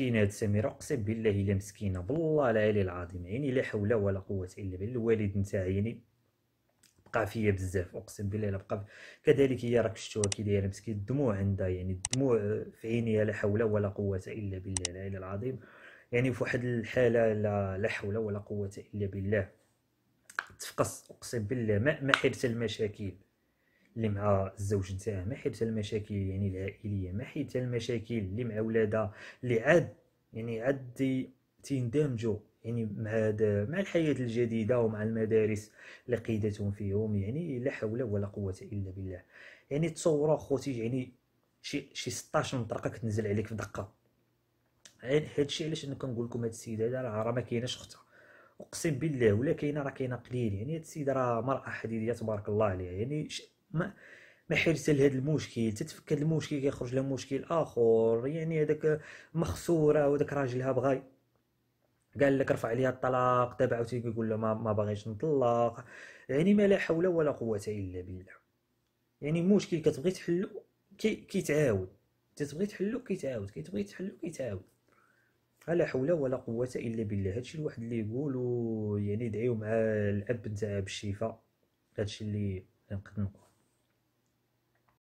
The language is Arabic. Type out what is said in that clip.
مسكينه هاد سميره اقسم بالله الا مسكينه بالله العلي العظيم يعني لا حول ولا قوه الا بالله الوالد نتاع يعني بقى فيا بزاف اقسم بالله الا بقى كذلك هي راك شفتوها كي دايره مسكين الدموع عندها يعني الدموع في عينيها لا حول ولا قوه الا بالله العلي العظيم يعني في واحد الحاله لا لا حول ولا قوه الا بالله تفقص اقسم بالله ما ما حيرت المشاكل اللي مع الزوج نتاعها ما حيدت المشاكل يعني العائليه ما حيدت المشاكل اللي مع ولادها اللي عاد يعني عاد تيندمجوا يعني مع مع الحياه الجديده ومع المدارس اللي قيدتهم فيهم يعني لا حول ولا قوه الا بالله يعني تصوروا خوتي يعني شي شي 16 مطرقه كتنزل عليك في دقه يعني هادشي علاش انا كنقول لكم هاد السيده هذا راه ما كايناش اختها اقسم بالله ولا كاينه راه كاينه قليل يعني هاد السيده راه مراه حديديه تبارك الله عليها يعني ما ما حرص لهذا المشكل تتفكر المشكل كيخرج له مشكل اخر يعني هذاك مخسوره وداك راجلها بغى قال لك رفع عليها الطلاق دابا عاوتاني يقول له ما, ما باغيش نطلق يعني ما لا حول ولا قوه الا بالله يعني مشكل كتبغي تحلو كي كيتعاود تتبغي تحلو كيتعاود كتبغي تحلو كيتعاود لا حول ولا قوه الا بالله هادشي الواحد اللي يقولو يعني دعيو مع الاب نتاع بالشفاء هادشي اللي نقدر نقول